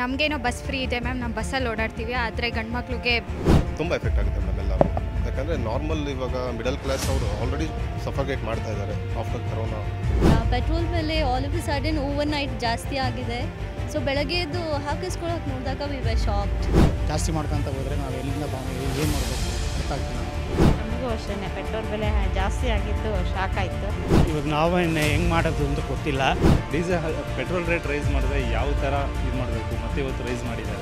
ನಮಗೇನೋ bus free ಇದೆ ma'am ನಾವು ಬಸ್ಸಲ್ಲಿ ಓಡಾಡ್ತೀವಿ ಆದರೆ ಗಂಡು ಮಕ್ಳಿಗೆ ತುಂಬ ಎಫೆಕ್ಟ್ ಆಗುತ್ತೆ ಮ್ಯಾಮ್ ಎಲ್ಲ ಯಾಕಂದರೆ ನಾರ್ಮಲ್ ಇವಾಗ ಮಿಡಲ್ ಕ್ಲಾಸ್ ಅವರು ಆಲ್ರೆಡಿ ಸಫರ್ಗೇಟ್ ಮಾಡ್ತಾ ಇದ್ದಾರೆ ಆಫ್ಟರ್ ಕರೋನಾ ಪೆಟ್ರೋಲ್ ಬೆಲೆ all of sudden overnight ಜಾಸ್ತಿ ಆಗಿದೆ ಸೊ ಬೆಳಗ್ಗೆ ಎದ್ದು ಹಾಕಿಸ್ಕೊಳ್ಳೋಕೆ ನೋಡಿದಾಗ ವಿ ವೇ ಶಾಪ್ ಜಾಸ್ತಿ ಮಾಡ್ಕೊಂತ ಹೋದರೆ ನಾವು ಎಲ್ಲಿಂದ ಏನು ಮಾಡಬೇಕು ಗೊತ್ತಾಗ್ತಿಲ್ಲ ನಮಗೂ ಅಷ್ಟೇ ಪೆಟ್ರೋಲ್ ಬೆಲೆ ಜಾಸ್ತಿ ಆಗಿತ್ತು ಶಾಕ್ ಆಯಿತು ಇವಾಗ ನಾವು ಹೆಂಗೆ ಮಾಡೋದು ಅಂತ ಗೊತ್ತಿಲ್ಲ ಡೀಸೆಲ್ ಪೆಟ್ರೋಲ್ ರೇಟ್ ರೈಸ್ ಮಾಡಿದ್ರೆ ಯಾವ ಥರ ಇದು ಮಾಡಬೇಕು ಮತ್ತೆ ಇವತ್ತು ರೈಸ್ ಮಾಡಿದ್ದಾರೆ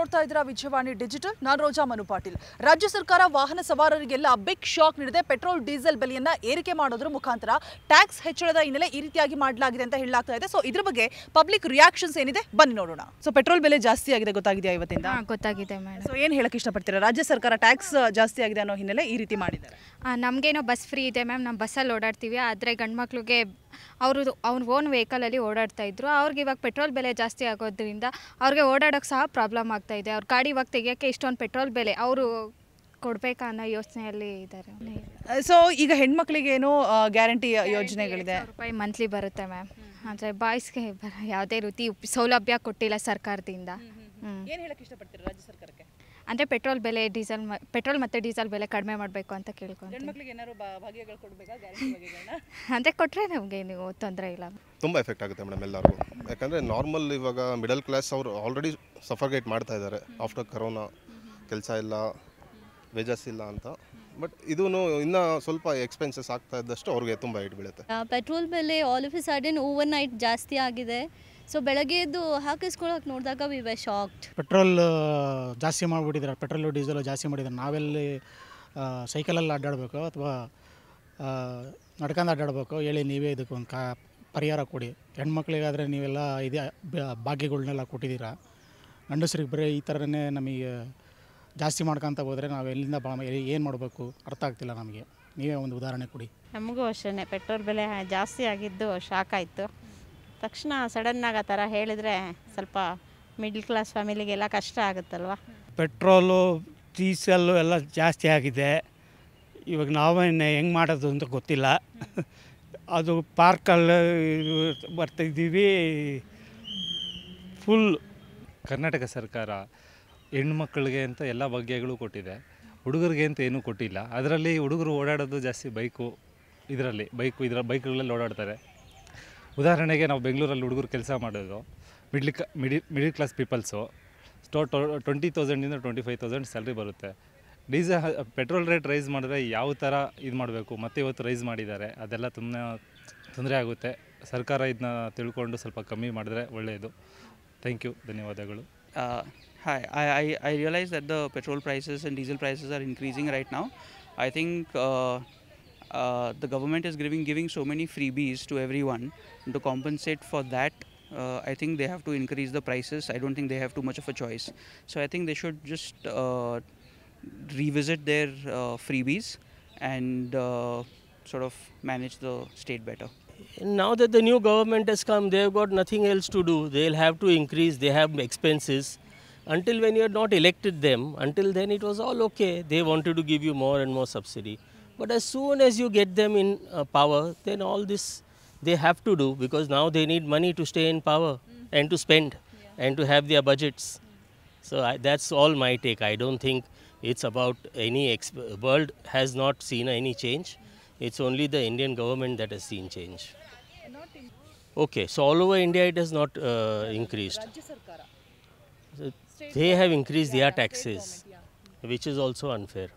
ನೋಡ್ತಾ ಇದ್ದೀರಾ ವಿಜಯವಾಣಿ ಡಿಜಿಟಲ್ ನಾನು ರೋಜಾ ಮನು ಪಾಟೀಲ್ ರಾಜ್ಯ ಸರ್ಕಾರ ವಾಹನ ಸವಾರರಿಗೆಲ್ಲ ಬಿಗ್ ಶಾಕ್ ನೀಡಿದೆ ಪೆಟ್ರೋಲ್ ಡೀಸೆಲ್ ಬೆಲೆಯನ್ನ ಏರಿಕೆ ಮಾಡೋದ್ರ ಮುಖಾಂತರ ಟ್ಯಾಕ್ಸ್ ಹೆಚ್ಚಳದ ಹಿನ್ನೆಲೆ ಈ ರೀತಿಯಾಗಿ ಮಾಡಲಾಗಿದೆ ಅಂತ ಹೇಳಲಾಗ್ತಾ ಇದೆ ಸೊ ಇದ್ರ ಬಗ್ಗೆ ಪಬ್ಲಿಕ್ ರಿಯಾಕ್ಷನ್ಸ್ ಏನಿದೆ ಬನ್ನಿ ನೋಡೋಣ ಸೊ ಪೆಟ್ರೋಲ್ ಬೆಲೆ ಜಾಸ್ತಿ ಆಗಿದೆ ಗೊತ್ತಾಗಿದೆಯಾ ಇವತ್ತಿಂದ ಗೊತ್ತಾಗಿದೆ ಮೇಡಮ್ ಸೊ ಏನು ಹೇಳಕ್ಕೆ ಇಷ್ಟಪಡ್ತೀರಾ ರಾಜ್ಯ ಸರ್ಕಾರ ಟ್ಯಾಕ್ಸ್ ಜಾಸ್ತಿ ಆಗಿದೆ ಅನ್ನೋ ಹಿನ್ನೆಲೆ ಈ ರೀತಿ ಮಾಡಿದ್ದಾರೆ ನಮಗೇನೋ ಬಸ್ ಫ್ರೀ ಇದೆ ಮ್ಯಾಮ್ ನಾವು ಬಸ್ಸಲ್ಲಿ ಓಡಾಡ್ತೀವಿ ಆದ್ರೆ ಗಂಡ್ ಮಕ್ಳಿಗೆ ಅವರು ಅವ್ನ ಓನ್ ವೆಹಿಕಲಲ್ಲಿ ಓಡಾಡ್ತಾ ಇದ್ರು ಅವ್ರಿಗೆ ಇವಾಗ ಪೆಟ್ರೋಲ್ ಬೆಲೆ ಜಾಸ್ತಿ ಆಗೋದ್ರಿಂದ ಅವ್ರಿಗೆ ಓಡಾಡೋಕೆ ಸಹ ಪ್ರಾಬ್ಲಮ್ ಆಗ್ತಾ ಇದೆ ಅವ್ರ ಗಾಡಿ ಇವಾಗ ತೆಗಿಯೋಕ್ಕೆ ಇಷ್ಟೊಂದು ಪೆಟ್ರೋಲ್ ಬೆಲೆ ಅವರು ಕೊಡಬೇಕಾ ಅನ್ನೋ ಯೋಚನೆಯಲ್ಲಿ ಇದ್ದಾರೆ ಸೊ ಈಗ ಹೆಣ್ಮಕ್ಳಿಗೇನು ಗ್ಯಾರಂಟಿ ಯೋಜನೆಗಳಿದೆ ರೂಪಾಯಿ ಮಂತ್ಲಿ ಬರುತ್ತೆ ಮ್ಯಾಮ್ ಅಂದರೆ ಬಾಯ್ಸ್ಗೆ ಯಾವುದೇ ರೀತಿ ಸೌಲಭ್ಯ ಕೊಟ್ಟಿಲ್ಲ ಸರ್ಕಾರದಿಂದ ಏನು ಹೇಳಕ್ಕೆ ಇಷ್ಟಪಡ್ತೀರಾ ರಾಜ್ಯ ಸರ್ಕಾರಕ್ಕೆ ಅಂದರೆ ಪೆಟ್ರೋಲ್ ಬೆಲೆ ಡೀಸೆಲ್ ಪೆಟ್ರೋಲ್ ಮತ್ತು ಡೀಸೆಲ್ ಬೆಲೆ ಕಡಿಮೆ ಮಾಡಬೇಕು ಅಂತ ಕೇಳ್ಕೊಂಡು ಅಂದರೆ ಕೊಟ್ಟರೆ ನಮಗೆ ನೀವು ತೊಂದರೆ ಇಲ್ಲ ತುಂಬ ಎಫೆಕ್ಟ್ ಆಗುತ್ತೆ ಮೇಡಮ್ ಎಲ್ಲರಿಗೂ ಯಾಕಂದರೆ ನಾರ್ಮಲ್ ಇವಾಗ ಮಿಡಲ್ ಕ್ಲಾಸ್ ಅವರು ಆಲ್ರೆಡಿ ಸಫರ್ಗೇಟ್ ಮಾಡ್ತಾ ಇದ್ದಾರೆ ಆಫ್ಟರ್ ಕರೋನಾ ಕೆಲಸ ಇಲ್ಲ ವೇಜಸ್ ಇಲ್ಲ ಅಂತ ಬಟ್ ಇದೂ ಇನ್ನೂ ಸ್ವಲ್ಪ ಎಕ್ಸ್ಪೆನ್ಸಸ್ ಆಗ್ತಾ ಇದ್ದಷ್ಟು ಅವ್ರಿಗೆ ತುಂಬ ಇಟ್ ಬೀಳುತ್ತೆ ಪೆಟ್ರೋಲ್ ಬೆಲೆ all of a sudden overnight ಜಾಸ್ತಿ ಆಗಿದೆ ಸೊ ಬೆಳಗ್ಗೆ ಎದ್ದು ಹಾಕಿಸ್ಕೊಳ್ಳೋಕೆ ನೋಡಿದಾಗ ವಿ ವೇ ಶಾಕ್ಡ್ ಪೆಟ್ರೋಲ್ ಜಾಸ್ತಿ ಮಾಡಿಬಿಟ್ಟಿದ್ದಾರೆ ಪೆಟ್ರೋಲು ಡೀಸೆಲು ಜಾಸ್ತಿ ಮಾಡಿದ್ದಾರೆ ನಾವೆಲ್ಲಿ ಸೈಕಲಲ್ಲಿ ಅಡ್ಡಾಡಬೇಕು ಅಥವಾ ನಡ್ಕೊಂಡು ಅಡ್ಡಾಡಬೇಕು ಹೇಳಿ ನೀವೇ ಇದಕ್ಕೆ ಒಂದು ಕಾ ಪರಿಹಾರ ಕೊಡಿ ಹೆಣ್ಮಕ್ಳಿಗಾದರೆ ನೀವೆಲ್ಲ ಇದೇ ಭಾಗ್ಯಗಳನ್ನೆಲ್ಲ ಕೊಟ್ಟಿದ್ದೀರಾ ಗಂಡಸ್ರಿಗೆ ಬರೀ ಈ ಥರನೇ ನಮಗೆ ಜಾಸ್ತಿ ಮಾಡ್ಕೊತ ಹೋದರೆ ನಾವು ಎಲ್ಲಿಂದ ಬಾ ಏನು ಮಾಡಬೇಕು ಅರ್ಥ ಆಗ್ತಿಲ್ಲ ನಮಗೆ ನೀವೇ ಒಂದು ಉದಾಹರಣೆ ಕೊಡಿ ನಮಗೂ ಅಷ್ಟೇ ಪೆಟ್ರೋಲ್ ಬೆಲೆ ಜಾಸ್ತಿ ಆಗಿದ್ದು ಶಾಕ್ ಆಯಿತು ತಕ್ಷಣ ಸಡನ್ನಾಗಿ ಆ ಥರ ಹೇಳಿದರೆ ಸ್ವಲ್ಪ ಮಿಡ್ಲ್ ಕ್ಲಾಸ್ ಫ್ಯಾಮಿಲಿಗೆಲ್ಲ ಕಷ್ಟ ಆಗುತ್ತಲ್ವ ಪೆಟ್ರೋಲು ಡೀಸೆಲ್ಲು ಎಲ್ಲ ಜಾಸ್ತಿ ಆಗಿದೆ ಇವಾಗ ನಾವೇನು ಹೆಂಗೆ ಮಾಡೋದು ಅಂತ ಗೊತ್ತಿಲ್ಲ ಅದು ಪಾರ್ಕಲ್ಲಿ ಬರ್ತಿದ್ದೀವಿ ಫುಲ್ ಕರ್ನಾಟಕ ಸರ್ಕಾರ ಹೆಣ್ಮಕ್ಳಿಗೆ ಅಂತ ಎಲ್ಲ ಬಗ್ಗೆಗಳು ಕೊಟ್ಟಿದೆ ಹುಡುಗರಿಗೆ ಅಂತ ಏನೂ ಕೊಟ್ಟಿಲ್ಲ ಅದರಲ್ಲಿ ಹುಡುಗರು ಓಡಾಡೋದು ಜಾಸ್ತಿ ಬೈಕು ಇದರಲ್ಲಿ ಬೈಕು ಇದರ ಬೈಕ್ಗಳಲ್ಲಿ ಓಡಾಡ್ತಾರೆ ಉದಾಹರಣೆಗೆ ನಾವು ಬೆಂಗಳೂರಲ್ಲಿ ಹುಡುಗರು ಕೆಲಸ ಮಾಡೋದು ಮಿಡ್ಲ್ ಮಿಡಿ ಮಿಡಿಲ್ ಕ್ಲಾಸ್ ಪೀಪಲ್ಸು ಸ್ಟೋ ಟ್ವೆಂಟಿ ತೌಸಂಡಿಂದ ಟ್ವೆಂಟಿ ಫೈವ್ ತೌಸಂಡ್ ಸ್ಯಾಲ್ರಿ ಬರುತ್ತೆ ಡೀಸೆಲ್ ಪೆಟ್ರೋಲ್ ರೇಟ್ ರೈಸ್ ಮಾಡಿದ್ರೆ ಯಾವ ಥರ ಇದು ಮಾಡಬೇಕು ಮತ್ತೆ ಇವತ್ತು ರೈಸ್ ಮಾಡಿದ್ದಾರೆ ಅದೆಲ್ಲ ತುಂಬ ತೊಂದರೆ ಆಗುತ್ತೆ ಸರ್ಕಾರ ಇದನ್ನ ತಿಳ್ಕೊಂಡು ಸ್ವಲ್ಪ ಕಮ್ಮಿ ಮಾಡಿದ್ರೆ ಒಳ್ಳೆಯದು ಥ್ಯಾಂಕ್ ಯು ಧನ್ಯವಾದಗಳು hi I I I realise that the petrol prices and diesel prices are increasing right ನಾವು I think Uh, the government is giving giving so many freebies to everyone and to compensate for that uh, I think they have to increase the prices I don't think they have too much of a choice so I think they should just uh, revisit their uh, freebies and uh, sort of manage the state better now that the new government has come they've got nothing else to do they'll have to increase they have expenses until when you had not elected them until then it was all okay they wanted to give you more and more subsidy but as soon as you get them in uh, power, then all this they have to do because now they need money to stay in power mm. and to spend yeah. and to have their budgets. Mm. So I, that's all my take. I don't think it's about any world has not seen any change. Mm. It's only the Indian government that has seen change. Okay, so all over India it has not uh, increased. So they have increased their taxes, which is also unfair.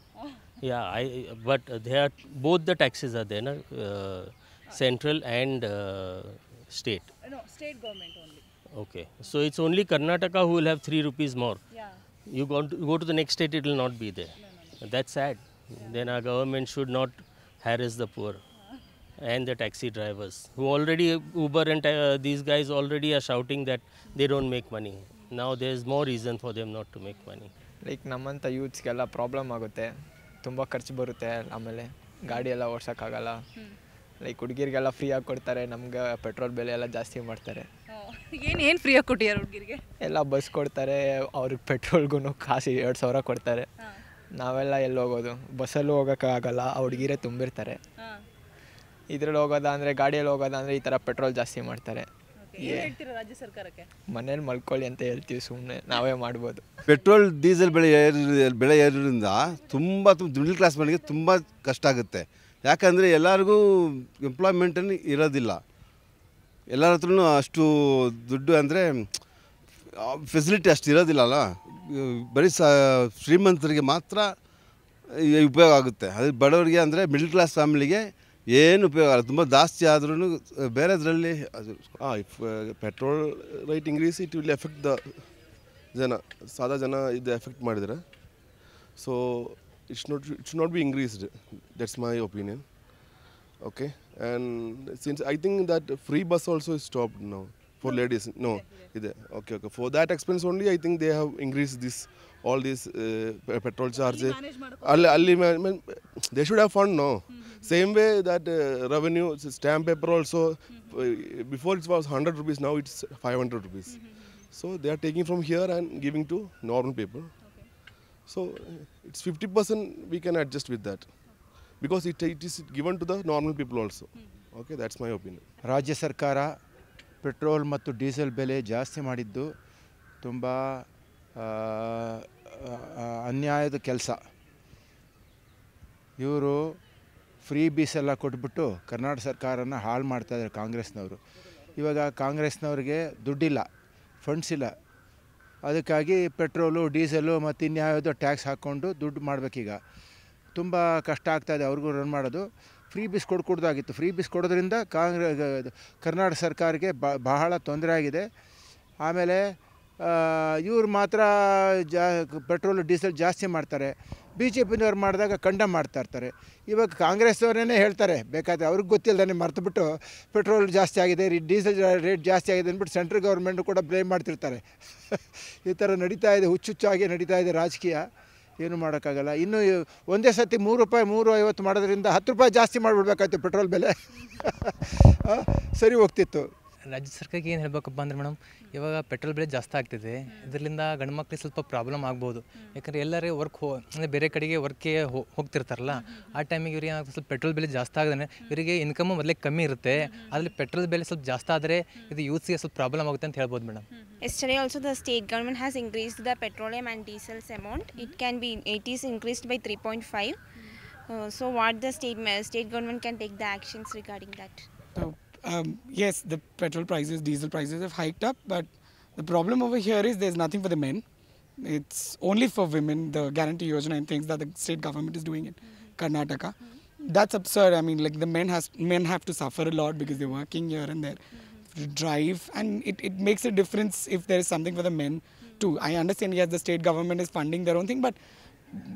Yeah, I, but they are, both the taxes are there, na, uh, central and uh, state. Uh, no, state government only. Okay, so it's only Karnataka who will have 3 rupees more. Yeah. You go to, go to the next state, it will not be there. No, no, That's sad. Yeah. Then our government should not harass the poor and the taxi drivers who already Uber and uh, these guys already are shouting that they don't make money. Now there is more reason for them not to make money. Like namanta ಯೂತ್ಸ್ಗೆಲ್ಲ problem ಆಗುತ್ತೆ ತುಂಬ ಖರ್ಚು ಬರುತ್ತೆ ಆಮೇಲೆ ಗಾಡಿ ಎಲ್ಲ ಓಡ್ಸೋಕ್ಕಾಗಲ್ಲ like ಹುಡುಗಿರಿಗೆಲ್ಲ ಫ್ರೀಯಾಗಿ ಕೊಡ್ತಾರೆ ನಮ್ಗೆ ಪೆಟ್ರೋಲ್ ಬೆಲೆ ಎಲ್ಲ ಜಾಸ್ತಿ ಮಾಡ್ತಾರೆ ಏನು ಏನು ಫ್ರೀಯಾಗಿ ಕೊಟ್ಟಿದ್ದಾರೆ ಹುಡುಗಿರಿಗೆ ಎಲ್ಲ ಬಸ್ ಕೊಡ್ತಾರೆ ಅವ್ರಿಗೆ ಪೆಟ್ರೋಲ್ಗೂ ಕಾಸು ಎರಡು ಸಾವಿರ ಕೊಡ್ತಾರೆ ನಾವೆಲ್ಲ ಎಲ್ಲಿ ಹೋಗೋದು ಬಸ್ಸಲ್ಲೂ ಹೋಗೋಕ್ಕಾಗಲ್ಲ ಆ ಹುಡುಗಿರೇ ತುಂಬಿರ್ತಾರೆ ಇದ್ರಲ್ಲಿ ಅಂದ್ರೆ ಗಾಡಿಯಲ್ಲಿ ಅಂದ್ರೆ ಈ ಥರ ಪೆಟ್ರೋಲ್ ಜಾಸ್ತಿ ಮಾಡ್ತಾರೆ ರಾಜ್ಯ ಸರ್ಕಾರಕ್ಕೆ ಮನೇಲಿ ಮಲ್ಕೊಳ್ಳಿ ಅಂತ ಹೇಳ್ತೀವಿ ಸುಮ್ಮನೆ ನಾವೇ ಮಾಡ್ಬೋದು ಪೆಟ್ರೋಲ್ ಡೀಸೆಲ್ ಬೆಳೆ ಏರಿ ಬೆಲೆ ಏರಿದ್ರಿಂದ ತುಂಬ ಮಿಡ್ಲ್ ಕ್ಲಾಸ್ ಮನೆಗೆ ತುಂಬ ಕಷ್ಟ ಆಗುತ್ತೆ ಯಾಕಂದರೆ ಎಲ್ಲರಿಗೂ ಎಂಪ್ಲಾಯ್ಮೆಂಟನ್ನು ಇರೋದಿಲ್ಲ ಎಲ್ಲರ ಹತ್ರನೂ ಅಷ್ಟು ದುಡ್ಡು ಅಂದರೆ ಫೆಸಿಲಿಟಿ ಅಷ್ಟು ಅಲ್ಲ ಬರೀ ಸ ಶ್ರೀಮಂತರಿಗೆ ಮಾತ್ರ ಉಪಯೋಗ ಆಗುತ್ತೆ ಅದು ಬಡವರಿಗೆ ಅಂದರೆ ಮಿಡ್ಲ್ ಕ್ಲಾಸ್ ಫ್ಯಾಮಿಲಿಗೆ ಏನು ಉಪಯೋಗ ಅಲ್ಲ ತುಂಬ ಜಾಸ್ತಿ ಆದ್ರೂ ಬೇರೆದರಲ್ಲಿ ಅದು ಹಾಂ if petrol rate increase it will effect the ಜನ ಸಾದಾ ಜನ ಇದು ಎಫೆಕ್ಟ್ ಮಾಡಿದರೆ so it's not it not be increased that's my opinion okay and since I think that free bus also is stopped ನಾವು for ladies no okay okay for that expense only i think they have increased this all these uh, petrol charges. they should have fund no mm-hmm. same way that uh, revenue stamp paper also mm-hmm. uh, before it was 100 rupees now it's 500 rupees mm-hmm, so they are taking from here and giving to normal people. so uh, it's 50% we can adjust with that because it, it is given to the normal people also okay that's my opinion rajya sarkara petrol ಮತ್ತು diesel ಬೆಲೆ ಜಾಸ್ತಿ ಮಾಡಿದ್ದು ತುಂಬ ಅನ್ಯಾಯದ ಕೆಲಸ ಇವರು free ಬೀಸೆಲ್ಲ ಕೊಟ್ಬಿಟ್ಟು ಕರ್ನಾಟಕ ಸರ್ಕಾರನ ಹಾಳು ಮಾಡ್ತಾಯಿದ್ದಾರೆ ಕಾಂಗ್ರೆಸ್ನವರು ಇವಾಗ ಕಾಂಗ್ರೆಸ್ನವ್ರಿಗೆ ದುಡ್ಡಿಲ್ಲ ಫಂಡ್ಸ್ ಇಲ್ಲ ಅದಕ್ಕಾಗಿ ಪೆಟ್ರೋಲು ಡೀಸೆಲು ಮತ್ತು ಇನ್ಯಾವುದೋ ಟ್ಯಾಕ್ಸ್ ಹಾಕ್ಕೊಂಡು ದುಡ್ಡು ಮಾಡಬೇಕೀಗ ತುಂಬ ಕಷ್ಟ ಆಗ್ತಾಯಿದೆ ಅವ್ರಿಗೂ ರನ್ ಮಾಡೋದು ಫ್ರೀ ಬೀಸ್ ಕೊಡ್ಕೊಡ್ದಾಗಿತ್ತು ಫ್ರೀ ಬಿಸ್ ಕೊಡೋದ್ರಿಂದ ಕಾಂಗ್ರೆ ಕರ್ನಾಟಕ ಸರ್ಕಾರಕ್ಕೆ ಬಹಳ ತೊಂದರೆ ಆಗಿದೆ ಆಮೇಲೆ ಇವ್ರು ಮಾತ್ರ ಜಾ ಪೆಟ್ರೋಲ್ ಡೀಸೆಲ್ ಜಾಸ್ತಿ ಮಾಡ್ತಾರೆ ಬಿ ಜೆ ಪಿನವ್ರು ಮಾಡಿದಾಗ ಖಂಡ ಮಾಡ್ತಾ ಇರ್ತಾರೆ ಇವಾಗ ಕಾಂಗ್ರೆಸ್ನವ್ರೇ ಹೇಳ್ತಾರೆ ಬೇಕಾದರೆ ಅವ್ರಿಗೆ ಗೊತ್ತಿಲ್ಲದೇ ಮರ್ತುಬಿಟ್ಟು ಪೆಟ್ರೋಲ್ ಜಾಸ್ತಿ ಆಗಿದೆ ಡೀಸೆಲ್ ರೇಟ್ ಜಾಸ್ತಿ ಆಗಿದೆ ಅಂದ್ಬಿಟ್ಟು ಸೆಂಟ್ರಲ್ ಗೌರ್ಮೆಂಟು ಕೂಡ ಬ್ಲೇಮ್ ಮಾಡ್ತಿರ್ತಾರೆ ಈ ಥರ ನಡೀತಾ ಇದೆ ಹುಚ್ಚುಚ್ಚಾಗಿ ನಡೀತಾ ಇದೆ ರಾಜಕೀಯ ಏನು ಮಾಡೋಕ್ಕಾಗಲ್ಲ ಇನ್ನೂ ಒಂದೇ ಸರ್ತಿ ಮೂರು ರೂಪಾಯಿ ಮೂರು ಐವತ್ತು ಮಾಡೋದ್ರಿಂದ ಹತ್ತು ರೂಪಾಯಿ ಜಾಸ್ತಿ ಮಾಡಿಬಿಡ್ಬೇಕಾಯ್ತು ಪೆಟ್ರೋಲ್ ಬೆಲೆ ಸರಿ ಹೋಗ್ತಿತ್ತು ರಾಜ್ಯ ಸರ್ಕಾರಕ್ಕೆ ಏನು ಹೇಳಬೇಕಪ್ಪ ಅಂದ್ರೆ ಮೇಡಮ್ ಇವಾಗ ಪೆಟ್ರೋಲ್ ಬೆಲೆ ಜಾಸ್ತಿ ಆಗ್ತಿದೆ ಇದರಿಂದ ಗಂಡು ಮಕ್ಳಿಗೆ ಸ್ವಲ್ಪ ಪ್ರಾಬ್ಲಮ್ ಆಗ್ಬೋದು ಯಾಕಂದ್ರೆ ಎಲ್ಲರೇ ವರ್ಕ್ ಹೋ ಅಂದರೆ ಬೇರೆ ಕಡೆಗೆ ವರ್ಕ್ಗೆ ಹೋಗ್ತಿರ್ತಾರಲ್ಲ ಆ ಟೈಮಿಗೆ ಇವ್ರಿಗೆ ಸ್ವಲ್ಪ ಪೆಟ್ರೋಲ್ ಬೆಲೆ ಜಾಸ್ತಿ ಆಗದೇ ಇವರಿಗೆ ಇನ್ಕಮ್ ಮೊದಲೇ ಕಮ್ಮಿ ಇರುತ್ತೆ ಅದರಲ್ಲಿ ಪೆಟ್ರೋಲ್ ಬೆಲೆ ಸ್ವಲ್ಪ ಜಾಸ್ತಿ ಆದರೆ ಇದು ಯೂತ್ಸ್ಗೆ ಸ್ವಲ್ಪ ಪ್ರಾಬ್ಲಮ್ ಆಗುತ್ತೆ ಅಂತ ಹೇಳ್ಬೋದು madam also the state state has has the the and diesels amount it can be be it is by by 3.5. Five so what the state state state government take the the regarding regarding So um, yes, the petrol prices, diesel prices have hiked up, but the problem over here is there's nothing for the men. It's only for women, the guarantee yojana and things that the state government is doing in mm -hmm. Karnataka. Mm -hmm. That's absurd. I mean, like the men has men have to suffer a lot because they're working here and there mm -hmm. to drive, and it, it makes a difference if there is something for the men mm-hmm. too. I understand, yes, the state government is funding their own thing, but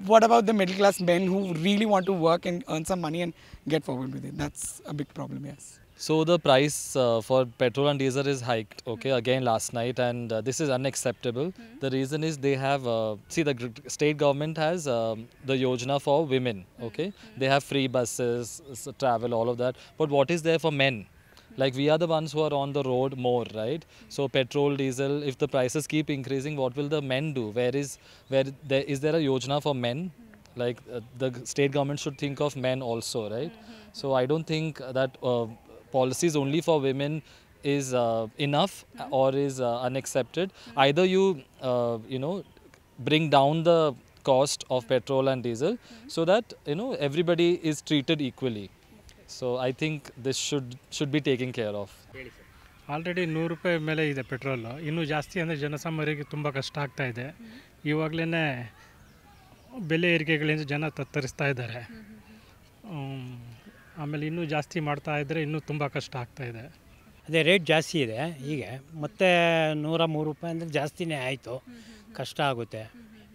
what about the middle class men who really want to work and earn some money and get forward with it? That's a big problem, yes. So the price uh, for petrol and diesel is hiked, okay, mm again last night and uh, this is unacceptable. Mm The reason is they have, uh, see the state government has um, the Yojana for women, hmm. okay. Mm They have free buses, travel, all of that. But what is there for men? Hmm. Like we are the ones who are on the road more, right? Hmm. So petrol, diesel, if the prices keep increasing, what will the men do? Where is, where there, is there a Yojana for men? like uh, the state government should think of men also right mm -hmm. so i don't think that uh, policies only for women is uh, enough or is uh, unaccepted. Either you, uh, you know, bring down the cost of petrol and diesel so that, you know, everybody is treated equally. So I think this should, should be taken care of. Already ನೂರು ರೂಪಾಯಿ ಮೇಲೆ ಇದೆ petrol ಇನ್ನೂ ಜಾಸ್ತಿ ಅಂದರೆ ಜನಸಾಮಾನ್ಯರಿಗೆ ತುಂಬ ಕಷ್ಟ ಆಗ್ತಾ ಇದೆ ಇವಾಗಲೇ ಬೆಲೆ ಏರಿಕೆಗಳಿಂದ ಜನ ತತ್ತರಿಸ್ತಾ ಇದ್ದಾರೆ ಆಮೇಲೆ ಇನ್ನೂ ಜಾಸ್ತಿ ಮಾಡ್ತಾ ಇದ್ದರೆ ಇನ್ನೂ ತುಂಬ ಕಷ್ಟ ಆಗ್ತಾಯಿದೆ ಅದೇ ರೇಟ್ ಜಾಸ್ತಿ ಇದೆ ಈಗ ಮತ್ತೆ ನೂರ ಮೂರು ರೂಪಾಯಿ ಅಂದರೆ ಜಾಸ್ತಿನೇ ಆಯಿತು ಕಷ್ಟ ಆಗುತ್ತೆ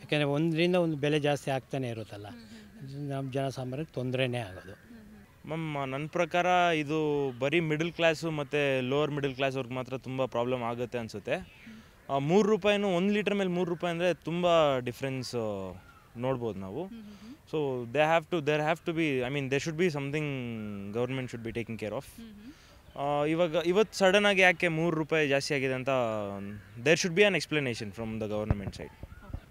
ಯಾಕೆಂದರೆ ಒಂದರಿಂದ ಒಂದು ಬೆಲೆ ಜಾಸ್ತಿ ಆಗ್ತಾನೆ ಇರುತ್ತಲ್ಲ ನಮ್ಮ ಜನಸಾಮಾನ್ಯರಿಗೆ ತೊಂದರೆನೇ ಆಗೋದು ಮ್ಯಾಮ್ ನನ್ನ ಪ್ರಕಾರ ಇದು ಬರೀ ಮಿಡಲ್ ಕ್ಲಾಸು ಮತ್ತು ಲೋವರ್ ಮಿಡಲ್ ಕ್ಲಾಸ್ ಅವ್ರಿಗೆ ಮಾತ್ರ ತುಂಬ ಪ್ರಾಬ್ಲಮ್ ಆಗುತ್ತೆ ಅನಿಸುತ್ತೆ ಮೂರು ರೂಪಾಯಿನೂ ಒಂದು ಲೀಟ್ರ್ ಮೇಲೆ ಮೂರು ರೂಪಾಯಿ ಅಂದರೆ ತುಂಬ ಡಿಫ್ರೆನ್ಸು ನೋಡ್ಬೋದು ನಾವು so they have to there have to be I mean they should be something government should be taking care of ಇವಾಗ ಇವತ್ತು ಸಡನ್ ಆಗಿ ಯಾಕೆ ಮೂರು ರೂಪಾಯಿ ಜಾಸ್ತಿ ಆಗಿದೆ ಅಂತ there should be an explanation from the government side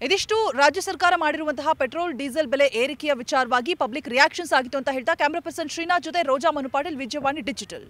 ಇದಿಷ್ಟು ರಾಜ್ಯ ಸರ್ಕಾರ ಮಾಡಿರುವಂತಹ ಪೆಟ್ರೋಲ್ ಡೀಸೆಲ್ ಬೆಲೆ ಏರಿಕೆಯ ವಿಚಾರವಾಗಿ ಪಬ್ಲಿಕ್ ರಿಯಾಕ್ಷನ್ಸ್ ಆಗಿತ್ತು ಅಂತ ಹೇಳ್ತಾ ಕ್ಯಾಮ್ರಾ ಪರ್ಸನ್ ಶ್ರೀನಾಥ್ ಜೊತೆ ರೋಜಾ ಮನು ವಿಜಯವಾಣಿ ಡಿಜಿಟಲ್